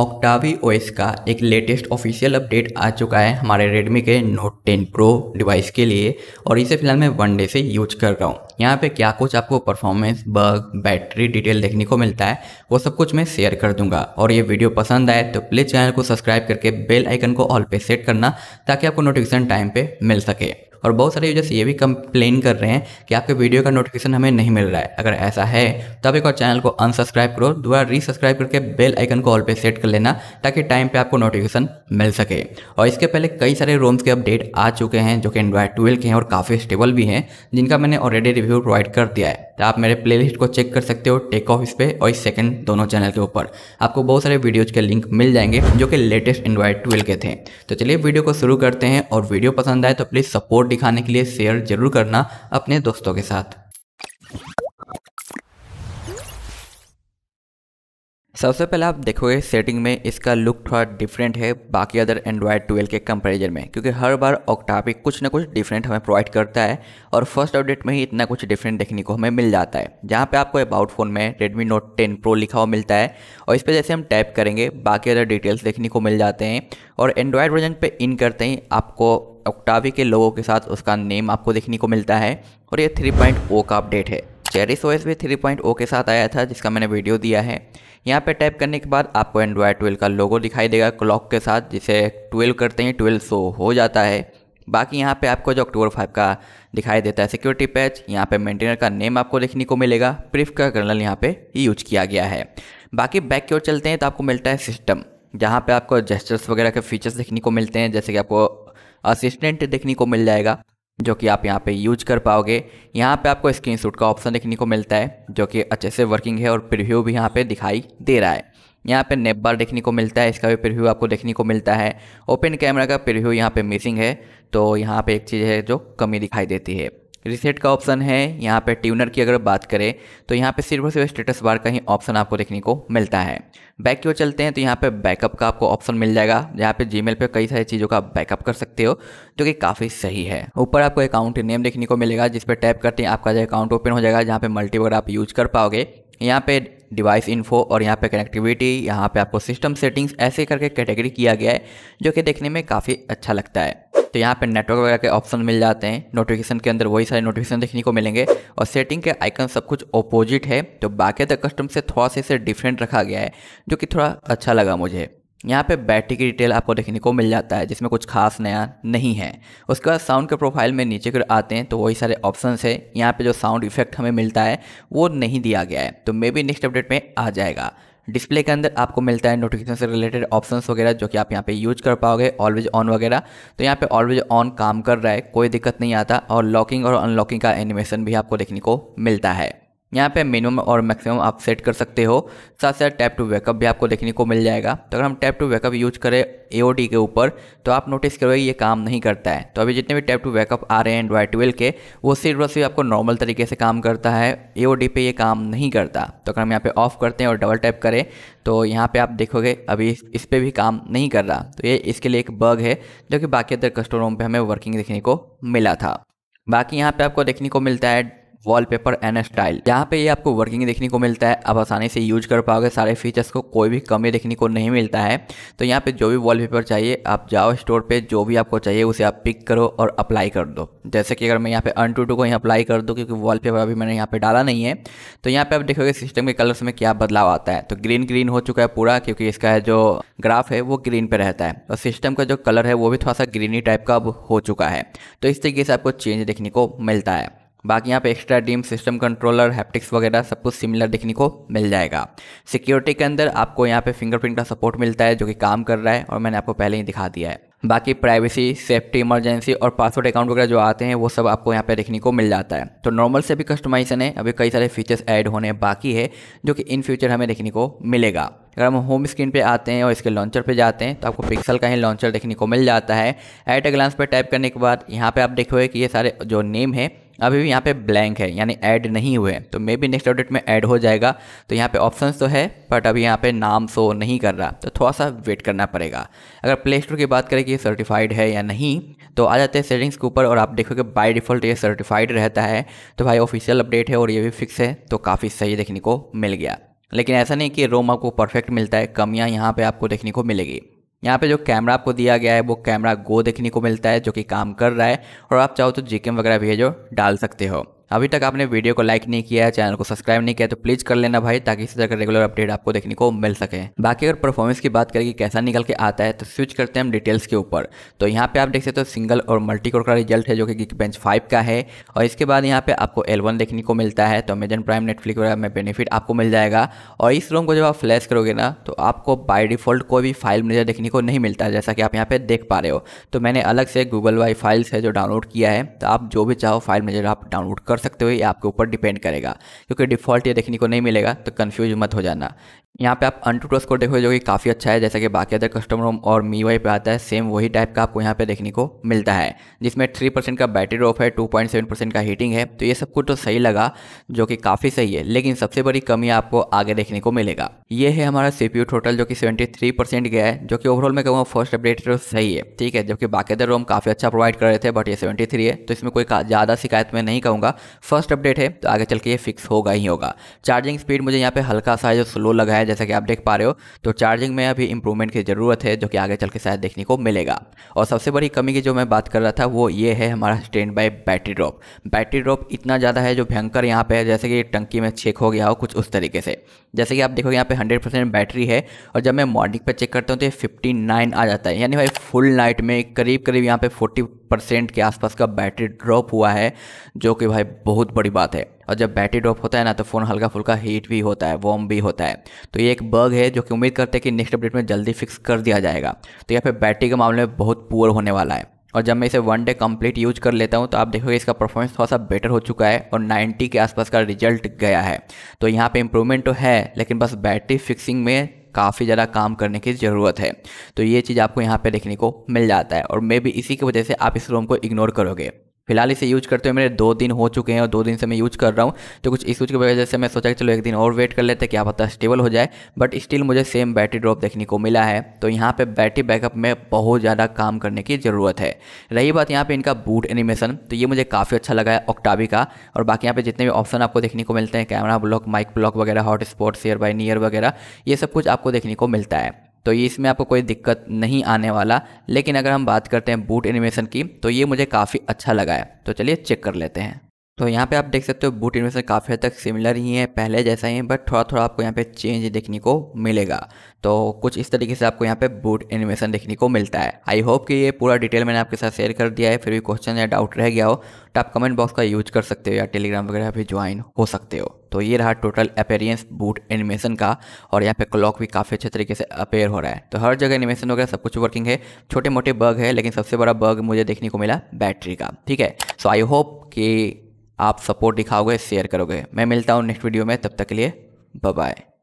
ऑक्टावी OS का एक latest official update आ चुका है हमारे रेडमी के नोट 10 प्रो डिवाइस के लिए और इसे फिलहाल मैं वन डे से यूज कर रहा हूँ यहाँ पे क्या कुछ आपको परफॉर्मेंस बग बैटरी डिटेल देखने को मिलता है वो सब कुछ मैं शेयर कर दूंगा और ये वीडियो पसंद आए तो प्लीज़ चैनल को सब्सक्राइब करके बेल आइकन को ऑल पे सेट करना ताकि आपको नोटिफिकेशन टाइम पर मिल सके और बहुत सारे यूजर्स ये भी कंप्लेन कर रहे हैं कि आपके वीडियो का नोटिफिकेशन हमें नहीं मिल रहा है अगर ऐसा है तो आप एक और चैनल को अनसब्सक्राइब करो दोबारा रीसब्सक्राइब करके बेल आइकन को ऑल पे सेट कर लेना ताकि टाइम पे आपको नोटिफिकेशन मिल सके और इसके पहले कई सारे रोम्स के अपडेट आ चुके हैं जो कि एंड्रॉयड ट्वेल्व के हैं और काफ़ी स्टेबल भी हैं जिनका मैंने ऑलरेडी रिव्यू प्रोवाइड कर दिया है तो आप मेरे प्लेलिस्ट को चेक कर सकते हो टेक ऑफ इस पर और इस सेकंड दोनों चैनल के ऊपर आपको बहुत सारे वीडियोज के लिंक मिल जाएंगे जो कि लेटेस्ट एंड्रॉयड ट्वेल्व के थे तो चलिए वीडियो को शुरू करते हैं और वीडियो पसंद आए तो प्लीज़ सपोर्ट दिखाने के लिए शेयर जरूर करना अपने दोस्तों के साथ सबसे पहले आप देखोगे सेटिंग में इसका लुक थोड़ा डिफरेंट है बाकी अदर एंड्रॉयड 12 के कंपैरिजन में क्योंकि हर बार ऑक्टापिक कुछ ना कुछ डिफरेंट हमें प्रोवाइड करता है और फर्स्ट अपडेट में ही इतना कुछ डिफरेंट देखने को हमें मिल जाता है जहाँ पे आपको अबाउट फ़ोन में रेडमी नोट टेन प्रो लिखा हुआ मिलता है और इस पर जैसे हम टाइप करेंगे बाकी अदर डिटेल्स देखने को मिल जाते हैं और एंड्रॉयड वर्जन पर इन करते ही आपको ऑक्टावी के लोगों के साथ उसका नेम आपको देखने को मिलता है और ये थ्री पॉइंट oh का अपडेट है चेरिस ओएस भी थ्री पॉइंट ओ के साथ आया था जिसका मैंने वीडियो दिया है यहाँ पे टाइप करने के बाद आपको एंड्रॉयड ट्वेल्व का लोगो दिखाई देगा क्लॉक के साथ जिसे ट्वेल्व करते हैं ट्वेल्व सो हो जाता है बाकी यहाँ पे आपको जो अक्टूबर फाइव का दिखाई देता है सिक्योरिटी पैच यहाँ पे मेंटेनर का नेम आपको देखने को मिलेगा प्रिफ का कर्नल यहाँ पे यूज किया गया है बाकी बैक की ओर चलते हैं तो आपको मिलता है सिस्टम जहाँ पे आपको जेस्टर्स वगैरह के फीचर्स देखने को मिलते हैं जैसे कि आपको असिस्टेंट देखने को मिल जाएगा जो कि आप यहाँ पे यूज कर पाओगे यहाँ पे आपको स्क्रीनशॉट का ऑप्शन देखने को मिलता है जो कि अच्छे से वर्किंग है और प्रिव्यू भी यहाँ पे दिखाई दे रहा है यहाँ पे नेप बार देखने को मिलता है इसका भी प्रिव्यू आपको देखने को मिलता है ओपन कैमरा का प्रिव्यू यहाँ पे मिसिंग है तो यहाँ पे एक चीज़ है जो कमी दिखाई देती है रीसेट का ऑप्शन है यहाँ पे ट्यूनर की अगर बात करें तो यहाँ पे सिर्फ और सिर्फ स्टेटस बार का ही ऑप्शन आपको देखने को मिलता है बैक की ओर चलते हैं तो यहाँ पे बैकअप का आपको ऑप्शन मिल जाएगा यहाँ पे जीमेल पे कई सारी चीज़ों का बैकअप कर सकते हो जो कि काफ़ी सही है ऊपर आपको अकाउंट नेम देखने को मिलेगा जिस पर टैप करते हैं आपका जो अकाउंट ओपन हो जाएगा जहाँ पर मल्टी आप यूज कर पाओगे यहाँ पे डिवाइस इन्फो और यहाँ पे कनेक्टिविटी यहाँ पे आपको सिस्टम सेटिंग्स ऐसे करके कैटेगरी किया गया है जो कि देखने में काफ़ी अच्छा लगता है तो यहाँ पे नेटवर्क वगैरह के ऑप्शन मिल जाते हैं नोटिफिकेशन के अंदर वही सारे नोटिफिकेशन देखने को मिलेंगे और सेटिंग के आइकन सब कुछ ओपोजिट है तो बाकी द तो कस्टम से थोड़ा सा इसे डिफरेंट रखा गया है जो कि थोड़ा अच्छा लगा मुझे यहाँ पे बैटरी की डिटेल आपको देखने को मिल जाता है जिसमें कुछ खास नया नहीं है उसके बाद साउंड के प्रोफाइल में नीचे अगर आते हैं तो वही सारे ऑप्शन है यहाँ पे जो साउंड इफेक्ट हमें मिलता है वो नहीं दिया गया है तो मे बी नेक्स्ट अपडेट में आ जाएगा डिस्प्ले के अंदर आपको मिलता है नोटिफिकेशन से रिलेटेड ऑप्शंस वगैरह जो कि आप यहाँ पे यूज कर पाओगे ऑलवेज ऑन वगैरह तो यहाँ पे ऑलवेज ऑन काम कर रहा है कोई दिक्कत नहीं आता और लॉकिंग और अनलॉकिंग का एनिमेशन भी आपको देखने को मिलता है यहाँ पे मिनिमम और मैक्सिमम आप सेट कर सकते हो साथ साथ टैप टू बैकअप भी आपको देखने को मिल जाएगा तो अगर हम टैप टू बैकअप यूज करें ए के ऊपर तो आप नोटिस करोगे ये काम नहीं करता है तो अभी जितने भी टैप टू बैकअप आ रहे हैं एंड्रॉयड ट्वेल्व के वो सिर्फ और सिर्फ आपको नॉर्मल तरीके से काम करता है ए पे ये काम नहीं करता तो अगर हम यहाँ पर ऑफ करते हैं और डबल टैप करें तो यहाँ पर आप देखोगे अभी इस पर भी काम नहीं कर रहा तो ये इसके लिए एक बग है जो कि बाकी अदर कस्टमरों पर हमें वर्किंग देखने को मिला था बाकी यहाँ पे आपको देखने को मिलता है वॉलपेपर एंड स्टाइल यहाँ पे ये आपको वर्किंग देखने को मिलता है आप आसानी से यूज कर पाओगे सारे फीचर्स को कोई भी कमी देखने को नहीं मिलता है तो यहाँ पे जो भी वॉलपेपर चाहिए आप जाओ स्टोर पे जो भी आपको चाहिए उसे आप पिक करो और अप्लाई कर दो जैसे कि अगर मैं यहाँ पे अन टू टू को यहाँ अप्लाई कर दूँ क्योंकि पेपर अभी मैंने यहाँ पे डाला नहीं है तो यहाँ पे आप देखोगे सिस्टम के कलर्स में क्या बदलाव आता है तो ग्रीन ग्रीन हो चुका है पूरा क्योंकि इसका जो ग्राफ है वो ग्रीन पे रहता है और सिस्टम का जो कलर है वो भी थोड़ा सा ग्रीनी टाइप का अब हो चुका है तो इस तरीके से आपको चेंज देखने को मिलता है बाकी यहाँ पे extra dim system controller haptics वगैरह सब कुछ सिमिलर देखने को मिल जाएगा सिक्योरिटी के अंदर आपको यहाँ पे फिंगरप्रिंट का सपोर्ट मिलता है जो कि काम कर रहा है और मैंने आपको पहले ही दिखा दिया है बाकी प्राइवेसी सेफ्टी इमरजेंसी और पासवर्ड अकाउंट वगैरह जो आते हैं वो सब आपको यहाँ पे देखने को मिल जाता है तो नॉर्मल से भी कस्टमाइजेशन है अभी कई सारे फीचर्स ऐड होने बाकी है जो कि इन फ्यूचर हमें देखने को मिलेगा अगर हम होम स्क्रीन पे आते हैं और इसके लॉन्चर पे जाते हैं तो आपको पिक्सल का ही लॉन्चर देखने को मिल जाता है एट ए ग्लांस पर टाइप करने के बाद यहाँ पर आप देखोगे कि ये सारे जो नेम है अभी भी यहाँ पे ब्लैंक है यानी ऐड नहीं हुए तो मे बी नेक्स्ट अपडेट में ऐड हो जाएगा तो यहाँ पे ऑप्शंस तो है बट अभी यहाँ पे नाम शो नहीं कर रहा तो थोड़ा सा वेट करना पड़ेगा अगर प्ले स्टोर की बात करें कि ये सर्टिफाइड है या नहीं तो आ जाते हैं सेटिंग्स के ऊपर और आप देखोगे बाई डिफ़ॉल्ट ये सर्टिफाइड रहता है तो भाई ऑफिशियल अपडेट है और ये भी फिक्स है तो काफ़ी सही देखने को मिल गया लेकिन ऐसा नहीं कि रोम आपको परफेक्ट मिलता है कमियाँ यहाँ पर आपको देखने को मिलेगी यहाँ पे जो कैमरा आपको दिया गया है वो कैमरा गो देखने को मिलता है जो कि काम कर रहा है और आप चाहो तो जीकेम वगैरह भी है जो डाल सकते हो अभी तक आपने वीडियो को लाइक नहीं किया है चैनल को सब्सक्राइब नहीं किया तो प्लीज कर लेना भाई ताकि इसी तरह का रेगुलर अपडेट आपको देखने को मिल सके बाकी अगर परफॉर्मेंस की बात करें कि कैसा निकल के आता है तो स्विच करते हैं हम डिटेल्स के ऊपर तो यहाँ पे आप देख सकते हो सिंगल और मल्टी कोर का रिजल्ट है जो कि बेंच फाइव का है और इसके बाद यहाँ पे आपको एल देखने को मिलता है तो अमेजन प्राइम नेटफ्लिक वगैरह में बेनिफिट आपको मिल जाएगा और इस रोम को जब आप फ्लैश करोगे ना तो आपको बाई डिफॉल्ट कोई भी फाइल मैनेजर देखने को नहीं मिलता है जैसा कि आप यहाँ पे देख पा रहे हो तो मैंने अलग से गूगल वाई फाइल्स है जो डाउनलोड किया है तो आप जो भी चाहो फाइल मैनेजर आप डाउनलोड कर सकते हो ये आपके ऊपर डिपेंड करेगा क्योंकि डिफ़ॉल्ट ये देखने को नहीं मिलेगा तो कन्फ्यूज मत हो जाना यहाँ पे आप टू ट्रस्ट कोड देखोगे जो कि काफ़ी अच्छा है जैसा कि बाकी अदर कस्टमर होम और मी वाई पे आता है सेम वही टाइप का आपको यहाँ पे देखने को मिलता है जिसमें थ्री परसेंट का बैटरी ऑफ है टू पॉइंट सेवन परसेंट का हीटिंग है तो ये सब कुछ तो सही लगा जो कि काफ़ी सही है लेकिन सबसे बड़ी कमी आपको आगे देखने को मिलेगा ये है हमारा सी पी टोटल जो कि सेवेंटी थ्री परसेंट गया है जो कि ओवरऑल मैं कहूँगा फर्स्ट अपडेट तो सही है ठीक है जबकि बाकी अदर रोम काफ़ी अच्छा प्रोवाइड कर रहे थे बट ये सेवेंटी थ्री है तो इसमें कोई ज़्यादा शिकायत मैं नहीं कहूँगा फर्स्ट अपडेट है तो आगे चल के ये फिक्स होगा ही होगा चार्जिंग स्पीड मुझे यहाँ पे हल्का सा है जो स्लो लगा है जैसा कि आप देख पा रहे हो तो चार्जिंग में अभी इंप्रूवमेंट की ज़रूरत है जो कि आगे चल के शायद देखने को मिलेगा और सबसे बड़ी कमी की जो मैं बात कर रहा था वो ये है हमारा standby battery drop battery drop इतना ज़्यादा है जो भयंकर यहाँ पे है जैसे कि टंकी में चेक हो गया हो कुछ उस तरीके से जैसे कि आप देखोगे यहाँ पे 100 परसेंट बैटरी है और जब मैं मॉर्निंग पर चेक करता हूँ तो ये 59 आ जाता है यानी भाई फुल नाइट में करीब करीब यहाँ पे 40 परसेंट के आसपास का बैटरी ड्रॉप हुआ है जो कि भाई बहुत बड़ी बात है और जब बैटरी ड्रॉप होता है ना तो फ़ोन हल्का फुल्का हीट भी होता है वॉम भी होता है तो ये एक बग है जो कि उम्मीद करते हैं कि नेक्स्ट अपडेट में जल्दी फिक्स कर दिया जाएगा तो यहाँ पर बैटरी के मामले में बहुत पुअर होने वाला है और जब मैं इसे वन डे कंप्लीट यूज कर लेता हूँ तो आप देखोगे इसका परफॉर्मेंस थोड़ा सा बेटर हो चुका है और 90 के आसपास का रिजल्ट गया है तो यहाँ पे इम्प्रूवमेंट तो है लेकिन बस बैटरी फिक्सिंग में काफ़ी ज़्यादा काम करने की ज़रूरत है तो ये चीज़ आपको यहाँ पे देखने को मिल जाता है और मे भी इसी की वजह से आप इस रोम को इग्नोर करोगे फिलहाल इसे यूज करते हुए मेरे दो दिन हो चुके हैं और दो दिन से मैं यूज कर रहा हूँ तो कुछ इशूज की वजह से मैं सोचा कि चलो एक दिन और वेट कर लेते क्या पता स्टेबल हो जाए बट स्टिल मुझे सेम बैटरी ड्रॉप देखने को मिला है तो यहाँ पे बैटरी बैकअप में बहुत ज़्यादा काम करने की ज़रूरत है रही बात यहाँ पर इनका बूट एनिमेशन तो ये मुझे काफ़ी अच्छा लगा है ऑक्टावी का और बाकी यहाँ पर जितने भी ऑप्शन आपको देखने को मिलते हैं कैमरा ब्लॉक माइक ब्लॉक वगैरह hotspot share by near वगैरह ये सब कुछ आपको देखने को मिलता है तो ये इसमें आपको कोई दिक्कत नहीं आने वाला लेकिन अगर हम बात करते हैं बूट एनिमेशन की तो ये मुझे काफ़ी अच्छा लगा है तो चलिए चेक कर लेते हैं तो यहाँ पे आप देख सकते हो बूट इन्वेस्टर काफ़ी हद तक सिमिलर ही है पहले जैसा ही है बट थोड़ा थोड़ा आपको यहाँ पे चेंज देखने को मिलेगा तो कुछ इस तरीके से आपको यहाँ पे बूट एनिमेशन देखने को मिलता है आई होप कि ये पूरा डिटेल मैंने आपके साथ शेयर कर दिया है फिर भी क्वेश्चन या डाउट रह गया हो तो आप कमेंट बॉक्स का यूज कर सकते हो या टेलीग्राम वगैरह भी ज्वाइन हो सकते हो तो ये रहा टोटल अपेरियंस बूट एनिमेशन का और यहाँ पे क्लॉक भी काफ़ी अच्छे तरीके से अपेयर हो रहा है तो हर जगह एनिमेशन वगैरह सब कुछ वर्किंग है छोटे मोटे बग है लेकिन सबसे बड़ा बग मुझे देखने को मिला बैटरी का ठीक है सो आई होप कि आप सपोर्ट दिखाओगे शेयर करोगे मैं मिलता हूँ नेक्स्ट वीडियो में तब तक के लिए बाय